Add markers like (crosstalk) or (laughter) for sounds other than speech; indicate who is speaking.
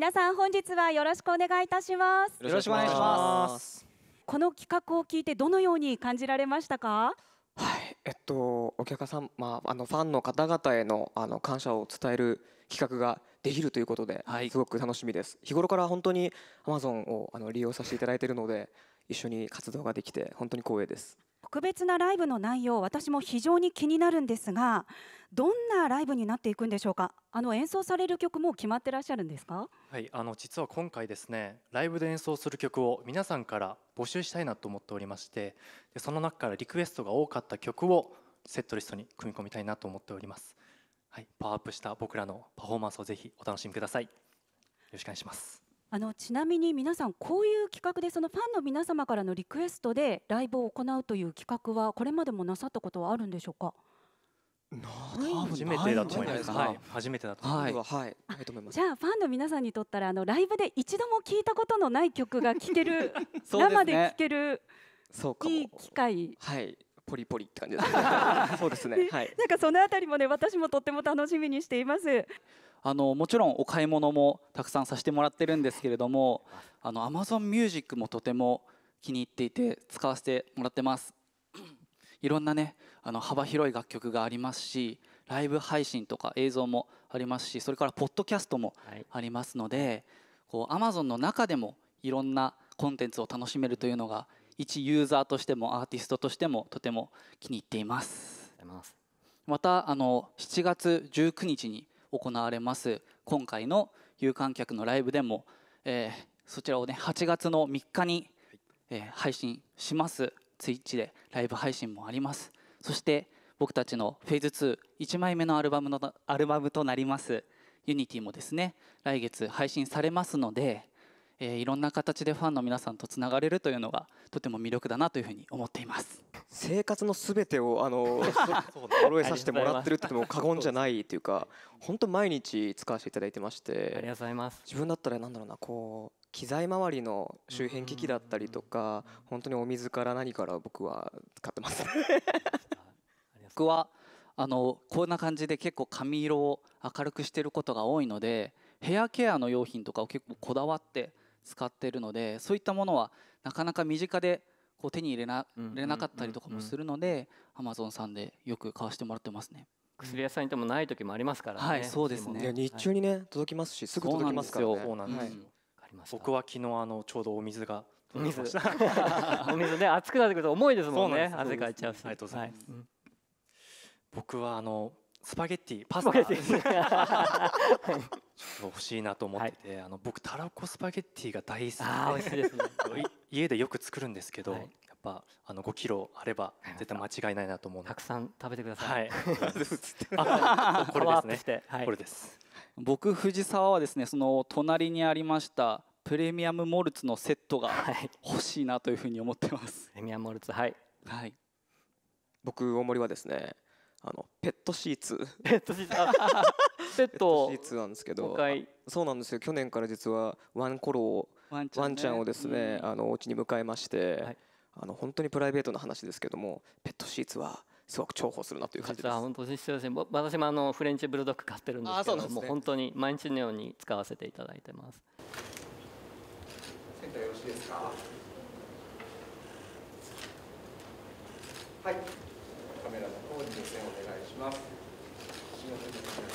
Speaker 1: 皆さん本日はよろしくお願いいたしますよろしくお願いしますこの企画を聞いてどのように感じられましたか
Speaker 2: はいえっとお客様、まあ、あのファンの方々へのあの感謝を伝える企画ができるということで、はい、すごく楽しみです日頃から本当に Amazon をあの利用させていただいているので一緒に活動ができて本当に光栄です
Speaker 1: 特別なライブの内容私も非常に気になるんですがどんなライブになっていくんでしょうかあの演奏される曲も決まってらっしゃるんですか
Speaker 3: はいあの実は今回ですねライブで演奏する曲を皆さんから募集したいなと思っておりましてでその中からリクエストが多かった曲をセットリストに組み込みたいなと思っておりますはいパワーアップした僕らのパフォーマンスをぜひお楽しみくださいよろしくお願いします
Speaker 1: あのちなみに皆さんこういう企画でそのファンの皆様からのリクエストでライブを行うという企画はこれまでもなさったことはあるんでしょうか初めてだと思います。はい、初
Speaker 3: めてだと思います。はい、じ
Speaker 1: ゃあファンの皆さんにとったらあのライブで一度も聞いたことのない曲が聴ける、生で聴けるいい機会
Speaker 2: ポリポリって感じです、ね、(laughs) そうですね。はい。
Speaker 1: なんかそのあたりもね、私もとっても楽しみにしています。
Speaker 4: あのもちろんお買い物もたくさんさせてもらってるんですけれども、あの Amazon Music もとても気に入っていて使わせてもらってます。(clears throat) いろんなね、あの幅広い楽曲がありますし、ライブ配信とか映像もありますし、それからポッドキャストもありますので、はい、こう Amazon の中でもいろんなコンテンツを楽しめるというのが一ユーザーとしてもアーティストとしてもとても気に入っていますまたあの7月19日に行われます今回の有観客のライブでも、えー、そちらをね8月の3日に、えー、配信しますツイッチでライブ配信もありますそして僕たちのフェーズ21枚目のアルバムのアルバムとなりますユニティもですね来月配信されますのでえー、いろんな形でファンの皆さんとつながれるというのがとても魅力
Speaker 2: だなというふうに思っています生活のすべてをあの (laughs) 揃えさせてもらってるっても過言じゃないというか (laughs) 本当毎日使わせていただいてましてありがとうございます自分だったらなんだろうなこう機材周りの周辺機器だったりとか本当にお水から何から僕は使ってます (laughs) 僕はあの
Speaker 4: こんな感じで結構髪色を明るくしてることが多いのでヘアケアの用品とかを結構こだわって使っているのでそういったものはなかなか身近でこう手に入れな入れなかったりとかもするのでアマゾンさんでよく買わせてもらってますね。
Speaker 3: 薬屋さんにでもない時もありますからね。はい、そうですね。日中にね届きますし、
Speaker 2: す
Speaker 4: ぐ届きますか
Speaker 3: らね。そうなんですよ。僕は昨日あのちょうどお水がお水 (laughs) お水ね熱くなってくると重いですもんね。汗かいちゃうし。ありがとうございます。はい、僕はあのスパゲッティパスタ。(laughs) 欲しいなと思ってて、はい、あの僕たらこスパゲッティが大好きで (laughs) 家でよく作るんですけど、はい、やっぱあの5キロあれば絶対間違いないなと思うたくさん食べてください、
Speaker 1: はい、(laughs) (laughs) これで
Speaker 4: すね、はい、これです僕藤沢はですねその隣にありましたプレミアムモルツのセットが欲しいなというふうに思ってます、
Speaker 2: プレミアムモルツはい、はい、僕大森はですねあのペットシーツペットシーツペットをなんですけどそうなんですよ去年から実はワンコロワンちゃんをですね、あのお家に迎えまして、あの本当にプライベートな話ですけどもペットシーツはすごく重宝するなという感じです本当にすみませ
Speaker 3: ん私もあのフレンチブルドッグ飼ってるんですけどもう、ね、本当に毎日のように使わせていただいてます
Speaker 4: センターよろしいですかはいカメラの方に目線お願いします